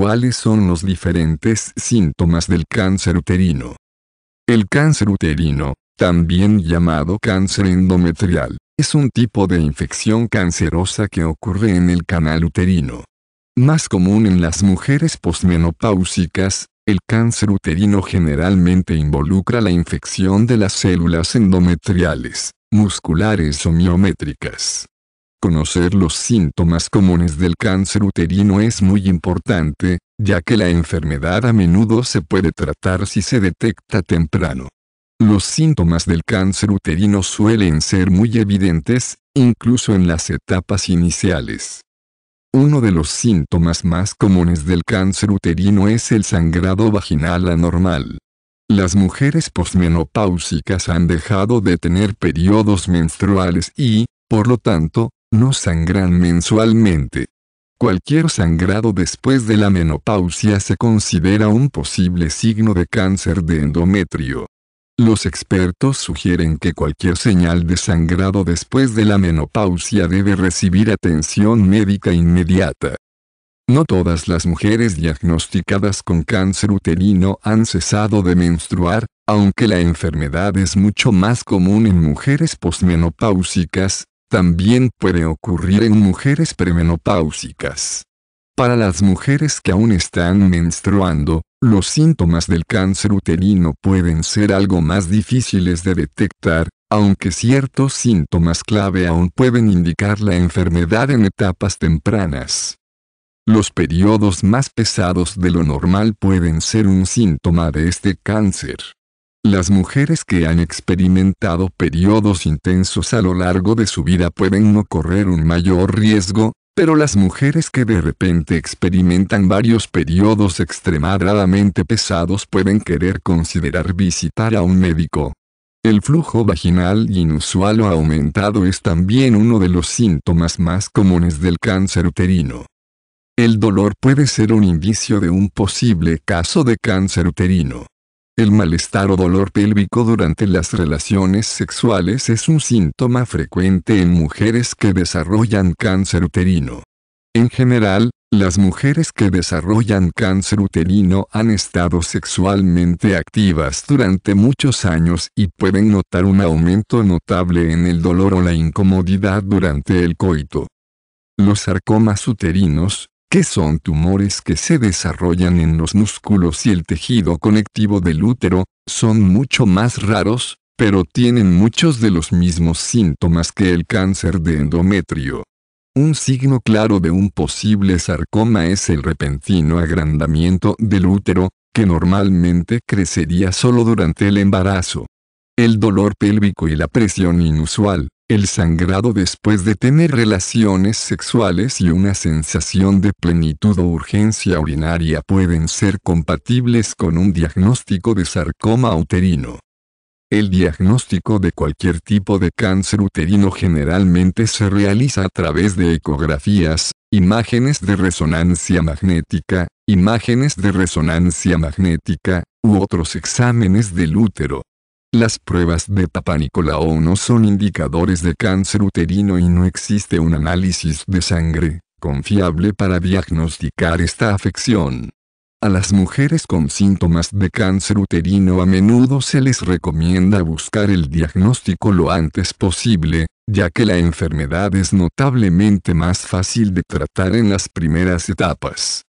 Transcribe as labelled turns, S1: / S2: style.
S1: ¿Cuáles son los diferentes síntomas del cáncer uterino? El cáncer uterino, también llamado cáncer endometrial, es un tipo de infección cancerosa que ocurre en el canal uterino. Más común en las mujeres posmenopáusicas, el cáncer uterino generalmente involucra la infección de las células endometriales, musculares o miométricas. Conocer los síntomas comunes del cáncer uterino es muy importante, ya que la enfermedad a menudo se puede tratar si se detecta temprano. Los síntomas del cáncer uterino suelen ser muy evidentes, incluso en las etapas iniciales. Uno de los síntomas más comunes del cáncer uterino es el sangrado vaginal anormal. Las mujeres posmenopáusicas han dejado de tener periodos menstruales y, por lo tanto, no sangran mensualmente. Cualquier sangrado después de la menopausia se considera un posible signo de cáncer de endometrio. Los expertos sugieren que cualquier señal de sangrado después de la menopausia debe recibir atención médica inmediata. No todas las mujeres diagnosticadas con cáncer uterino han cesado de menstruar, aunque la enfermedad es mucho más común en mujeres posmenopáusicas, también puede ocurrir en mujeres premenopáusicas. Para las mujeres que aún están menstruando, los síntomas del cáncer uterino pueden ser algo más difíciles de detectar, aunque ciertos síntomas clave aún pueden indicar la enfermedad en etapas tempranas. Los periodos más pesados de lo normal pueden ser un síntoma de este cáncer. Las mujeres que han experimentado periodos intensos a lo largo de su vida pueden no correr un mayor riesgo, pero las mujeres que de repente experimentan varios periodos extremadamente pesados pueden querer considerar visitar a un médico. El flujo vaginal inusual o aumentado es también uno de los síntomas más comunes del cáncer uterino. El dolor puede ser un indicio de un posible caso de cáncer uterino. El malestar o dolor pélvico durante las relaciones sexuales es un síntoma frecuente en mujeres que desarrollan cáncer uterino. En general, las mujeres que desarrollan cáncer uterino han estado sexualmente activas durante muchos años y pueden notar un aumento notable en el dolor o la incomodidad durante el coito. Los sarcomas uterinos, que son tumores que se desarrollan en los músculos y el tejido conectivo del útero, son mucho más raros, pero tienen muchos de los mismos síntomas que el cáncer de endometrio. Un signo claro de un posible sarcoma es el repentino agrandamiento del útero, que normalmente crecería solo durante el embarazo. El dolor pélvico y la presión inusual, el sangrado después de tener relaciones sexuales y una sensación de plenitud o urgencia urinaria pueden ser compatibles con un diagnóstico de sarcoma uterino. El diagnóstico de cualquier tipo de cáncer uterino generalmente se realiza a través de ecografías, imágenes de resonancia magnética, imágenes de resonancia magnética, u otros exámenes del útero. Las pruebas de O no son indicadores de cáncer uterino y no existe un análisis de sangre confiable para diagnosticar esta afección. A las mujeres con síntomas de cáncer uterino a menudo se les recomienda buscar el diagnóstico lo antes posible, ya que la enfermedad es notablemente más fácil de tratar en las primeras etapas.